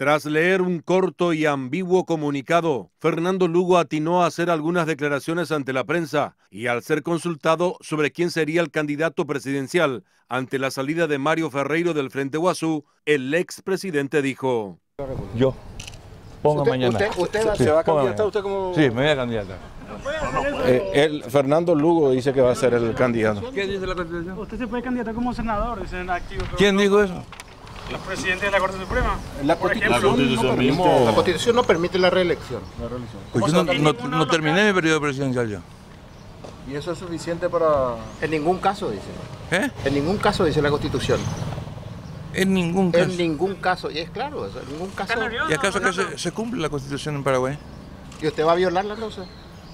Tras leer un corto y ambiguo comunicado, Fernando Lugo atinó a hacer algunas declaraciones ante la prensa y al ser consultado sobre quién sería el candidato presidencial ante la salida de Mario Ferreiro del Frente Guasú, el expresidente dijo: Yo. Ponga mañana. ¿Usted, se va a candidatar? ¿Usted como... Sí, me voy a candidatar. Eh, Fernando Lugo dice que va a ser el candidato. ¿Qué dice la constitución? Usted se puede candidatar como senador, en activo. ¿Quién dijo eso? los presidentes de la Corte Suprema. La Constitución, no permite, la reelección. Pues no, terminé mi periodo presidencial yo. ¿Y eso es suficiente para...? En ningún caso, dice. ¿Eh? En ningún caso, dice la Constitución. En ningún caso. En ningún caso, y es claro, en ningún caso. ¿Y acaso que se, cumple la Constitución en Paraguay? ¿Y usted va a violarla entonces?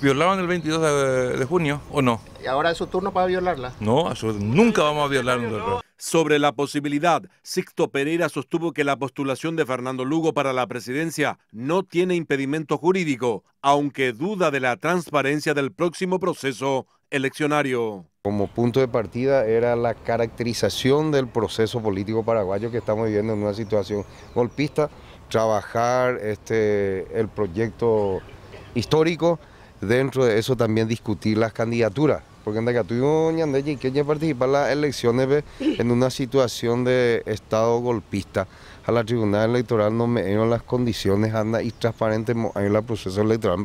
¿Violaron el 22 de, de junio o no? ¿Y ahora es su turno para violarla? No, nunca vamos a violarla. Sobre la posibilidad, Sixto Pereira sostuvo que la postulación de Fernando Lugo para la presidencia no tiene impedimento jurídico, aunque duda de la transparencia del próximo proceso eleccionario. Como punto de partida era la caracterización del proceso político paraguayo que estamos viviendo en una situación golpista, trabajar este, el proyecto histórico, dentro de eso también discutir las candidaturas porque anda en tú y que participar en las elecciones en una situación de estado golpista. A la tribunal electoral no me dieron las condiciones, anda y transparente en la proceso electoral.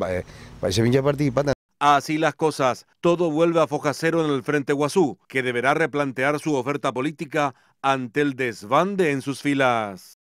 Parece eh, bien participar. Así las cosas, todo vuelve a foja cero en el Frente Guazú, que deberá replantear su oferta política ante el desbande en sus filas.